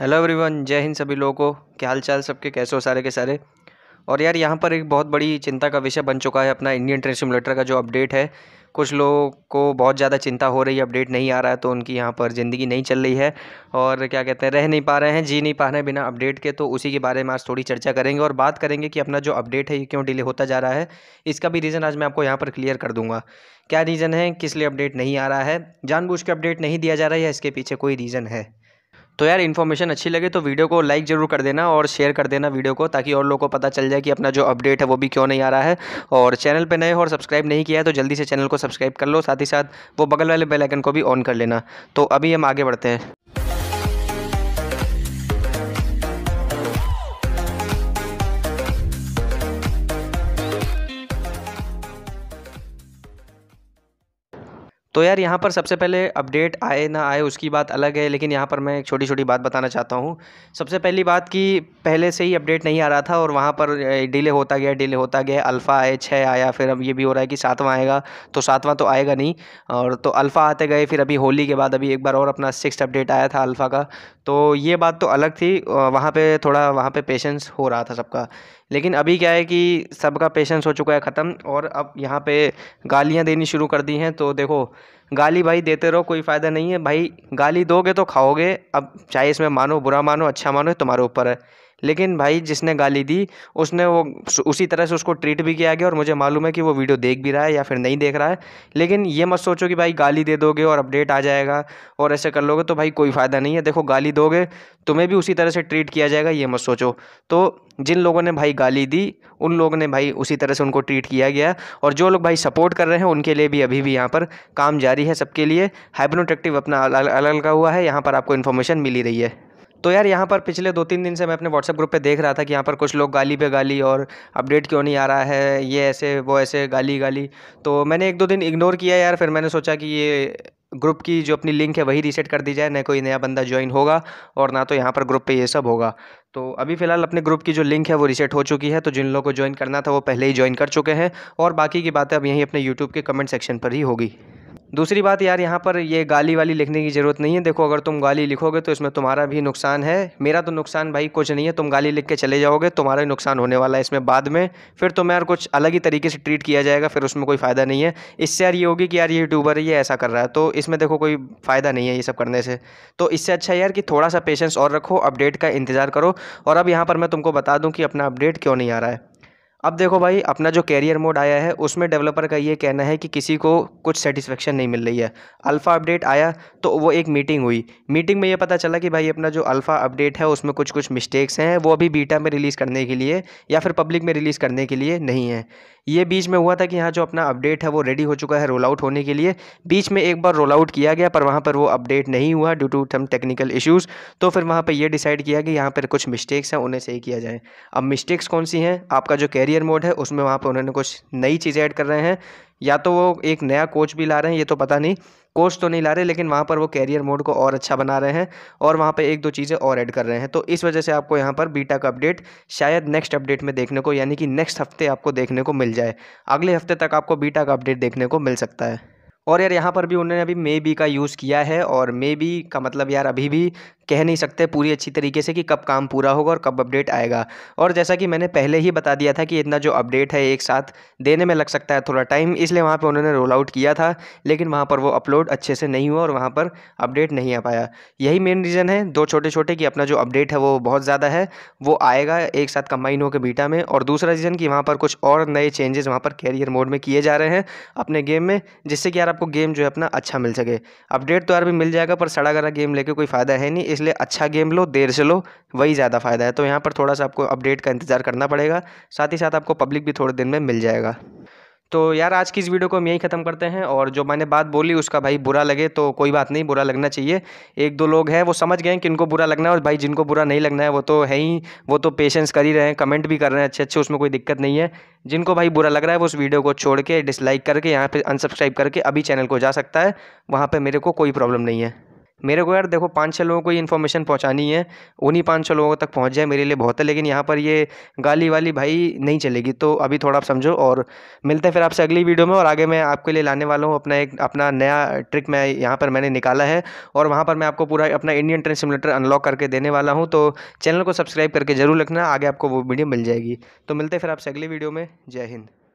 hello everyone जय हिंद सभी लोगों को क्या हाल चाल सबके कैसे हो सारे के सारे और यार यहाँ पर एक बहुत बड़ी चिंता का विषय बन चुका है अपना इंडियन ट्रेन सिमुलेटर का जो अपडेट है कुछ लोगों को बहुत ज़्यादा चिंता हो रही है अपडेट नहीं आ रहा है तो उनकी यहाँ पर ज़िंदगी नहीं चल रही है और क्या कहते हैं रह नहीं पा रहे हैं जी नहीं पा रहे हैं बिना अपडेट के तो उसी के बारे में आज थोड़ी चर्चा करेंगे और बात करेंगे कि अपना जो अपडेट है ये क्यों डिले होता जा रहा है इसका भी रीज़न आज मैं आपको यहाँ पर क्लियर कर दूँगा क्या रीज़न है किस लिए अपडेट नहीं आ रहा है जानबूझ के अपडेट नहीं दिया जा रहा है या इसके पीछे कोई रीज़न है तो यार इन्फॉर्मेशन अच्छी लगे तो वीडियो को लाइक ज़रूर कर देना और शेयर कर देना वीडियो को ताकि और लोगों को पता चल जाए कि अपना जो अपडेट है वो भी क्यों नहीं आ रहा है और चैनल पर नए हो और सब्सक्राइब नहीं किया है तो जल्दी से चैनल को सब्सक्राइब कर लो साथ ही साथ वो बगल वाले बेलाइकन को भी ऑन कर लेना तो अभी हम आगे बढ़ते हैं तो यार यहाँ पर सबसे पहले अपडेट आए ना आए उसकी बात अलग है लेकिन यहाँ पर मैं एक छोटी छोटी बात बताना चाहता हूँ सबसे पहली बात कि पहले से ही अपडेट नहीं आ रहा था और वहाँ पर डिले होता गया डिले होता गया अल्फ़ा आए छः आया फिर अब ये भी हो रहा है कि सातवां आएगा तो सातवां तो आएगा नहीं और तो अल्फ़ा आते गए फिर अभी होली के बाद अभी एक बार और अपना सिक्स अपडेट आया था अल्फ़ा का तो ये बात तो अलग थी वहाँ पर थोड़ा वहाँ पर पेशेंस हो रहा था सबका लेकिन अभी क्या है कि सबका पेशेंस हो चुका है ख़त्म और अब यहाँ पे गालियाँ देनी शुरू कर दी हैं तो देखो गाली भाई देते रहो कोई फ़ायदा नहीं है भाई गाली दोगे तो खाओगे अब चाहे इसमें मानो बुरा मानो अच्छा मानो तुम्हारे ऊपर है लेकिन भाई जिसने गाली दी उसने वो उसी तरह से उसको ट्रीट भी किया गया और मुझे मालूम है कि वो वीडियो देख भी रहा है या फिर नहीं देख रहा है लेकिन ये मत सोचो कि भाई गाली दे दोगे और अपडेट आ जाएगा और ऐसे कर लोगे तो भाई कोई फ़ायदा नहीं है देखो गाली दोगे तुम्हें भी उसी तरह से ट्रीट किया जाएगा ये मत सोचो तो जिन लोगों ने भाई गाली दी उन लोगों ने भाई उसी तरह से उनको ट्रीट किया गया और जो लोग भाई सपोर्ट कर रहे हैं उनके लिए भी अभी भी यहाँ पर काम जारी है सबके लिए हाइब्रोटेक्टिव अपना अलग अलग हुआ है यहाँ पर आपको इन्फॉर्मेशन मिली रही है तो यार यहाँ पर पिछले दो तीन दिन से मैं अपने व्हाट्सएप ग्रुप पे देख रहा था कि यहाँ पर कुछ लोग गाली पे गाली और अपडेट क्यों नहीं आ रहा है ये ऐसे वो ऐसे गाली गाली तो मैंने एक दो दिन इग्नोर किया यार फिर मैंने सोचा कि ये ग्रुप की जो अपनी लिंक है वही रीसेट कर दी जाए ना कोई नया बंदा ज्वाइन होगा और ना तो यहाँ पर ग्रुप पे ये सब होगा तो अभी फ़िलहाल अपने ग्रुप की जो लिंक है वो रीसेट हो चुकी है तो जिन लोगों को ज्वाइन करना था वो पहले ही ज्वाइन कर चुके हैं और बाकी की बातें अब यहीं अपने यूट्यूब के कमेंट सेक्शन पर ही होगी दूसरी बात यार यहाँ पर ये गाली वाली लिखने की ज़रूरत नहीं है देखो अगर तुम गाली लिखोगे तो इसमें तुम्हारा भी नुकसान है मेरा तो नुकसान भाई कुछ नहीं है तुम गाली लिख के चले जाओगे तुम्हारा ही नुकसान होने वाला है इसमें बाद में फिर तुम्हें यार कुछ अलग ही तरीके से ट्रीट किया जाएगा फिर उसमें कोई फ़ायदा नहीं है इससे यार ये होगी कि यार ये यूट्यूबर ये ऐसा कर रहा है तो इसमें देखो कोई फ़ायदा नहीं है ये सब करने से तो इससे अच्छा यार कि थोड़ा सा पेशेंस और रखो अपडेट का इंतज़ार करो और अब यहाँ पर मैं तुमको बता दूँ कि अपना अपडेट क्यों नहीं आ रहा है अब देखो भाई अपना जो कैरियर मोड आया है उसमें डेवलपर का ये कहना है कि किसी को कुछ सेटिस्फेक्शन नहीं मिल रही है अल्फ़ा अपडेट आया तो वो एक मीटिंग हुई मीटिंग में ये पता चला कि भाई अपना जो अल्फ़ा अपडेट है उसमें कुछ कुछ मिस्टेक्स हैं वो अभी बीटा में रिलीज़ करने के लिए या फिर पब्लिक में रिलीज़ करने के लिए नहीं है ये बीच में हुआ था कि यहाँ जो अपना अपडेट है वो रेडी हो चुका है रोल आउट होने के लिए बीच में एक बार रोल आउट किया गया पर वहाँ पर वो अपडेट नहीं हुआ due to them technical issues तो फिर वहाँ पर यह डिसाइड किया कि यहाँ पर कुछ मिस्टेक्स हैं उन्हें सही किया जाए अब मिस्टेक्स कौन सी हैं आपका जो कैरियर कैरियर मोड है उसमें वहाँ पर उन्होंने कुछ नई चीज़ें ऐड कर रहे हैं या तो वो एक नया कोच भी ला रहे हैं ये तो पता नहीं कोच तो नहीं ला रहे लेकिन वहाँ पर वो कैरियर मोड को और अच्छा बना रहे हैं और वहाँ पर एक दो चीज़ें और ऐड कर रहे हैं तो इस वजह से आपको यहाँ पर बीटा का अपडेट शायद नेक्स्ट अपडेट में देखने को यानी कि नेक्स्ट हफ्ते आपको देखने को मिल जाए अगले हफ्ते तक आपको बीटा का अपडेट देखने को मिल सकता है और यार यहाँ पर भी उन्होंने अभी मे बी का यूज़ किया है और मे बी का मतलब यार अभी भी कह नहीं सकते पूरी अच्छी तरीके से कि कब काम पूरा होगा और कब अपडेट आएगा और जैसा कि मैंने पहले ही बता दिया था कि इतना जो अपडेट है एक साथ देने में लग सकता है थोड़ा टाइम इसलिए वहाँ पर उन्होंने रोल आउट किया था लेकिन वहाँ पर वो अपलोड अच्छे से नहीं हुआ और वहाँ पर अपडेट नहीं आ पाया यही मेन रीज़न है दो छोटे छोटे कि अपना जो अपडेट है वो बहुत ज़्यादा है वो आएगा एक साथ कंबाइन होकर बीटा में और दूसरा रीज़न कि वहाँ पर कुछ और नए चेंजेस वहाँ पर कैरियर मोड में किए जा रहे हैं अपने गेम में जिससे कि यार आपको गेम जो है अपना अच्छा मिल सके अपडेट तो यार भी मिल जाएगा पर सड़ा गा गेम लेके कोई फ़ायदा है नहीं इसलिए अच्छा गेम लो देर से लो वही ज़्यादा फ़ायदा है तो यहाँ पर थोड़ा सा आपको अपडेट का इंतज़ार करना पड़ेगा साथ ही साथ आपको पब्लिक भी थोड़े दिन में मिल जाएगा तो यार आज की इस वीडियो को हम यहीं ख़त्म करते हैं और जो मैंने बात बोली उसका भाई बुरा लगे तो कोई बात नहीं बुरा लगना चाहिए एक दो लोग हैं वो समझ गए कि इनको बुरा लगना है और भाई जिनको बुरा नहीं लगना है वो तो है ही वो तो पेशेंस कर ही रहे हैं कमेंट भी कर रहे हैं अच्छे अच्छे उसमें कोई दिक्कत नहीं है जिनको भाई बुरा लग रहा है वो उस वीडियो को छोड़ के डिसलाइक करके यहाँ पर अनसब्सक्राइब करके अभी चैनल को जा सकता है वहाँ पर मेरे को कोई प्रॉब्लम नहीं है मेरे को यार देखो पाँच छः लोगों को ये इन्फॉर्मेशन पहुंचानी है उन्हीं पाँच छः लोगों तक पहुंच जाए मेरे लिए बहुत है लेकिन यहाँ पर ये गाली वाली भाई नहीं चलेगी तो अभी थोड़ा आप समझो और मिलते हैं फिर आपसे अगली वीडियो में और आगे मैं आपके लिए लाने वाला हूँ अपना एक अपना नया ट्रिक मैं यहाँ पर मैंने निकाला है और वहाँ पर मैं आपको पूरा अपना इंडियन ट्रेन सिमुलेटर अनलॉक करके देने वाला हूँ तो चैनल को सब्सक्राइब करके ज़रूर रखना आगे आपको वो वीडियो मिल जाएगी तो मिलते हैं फिर आपसे अगली वीडियो में जय हिंद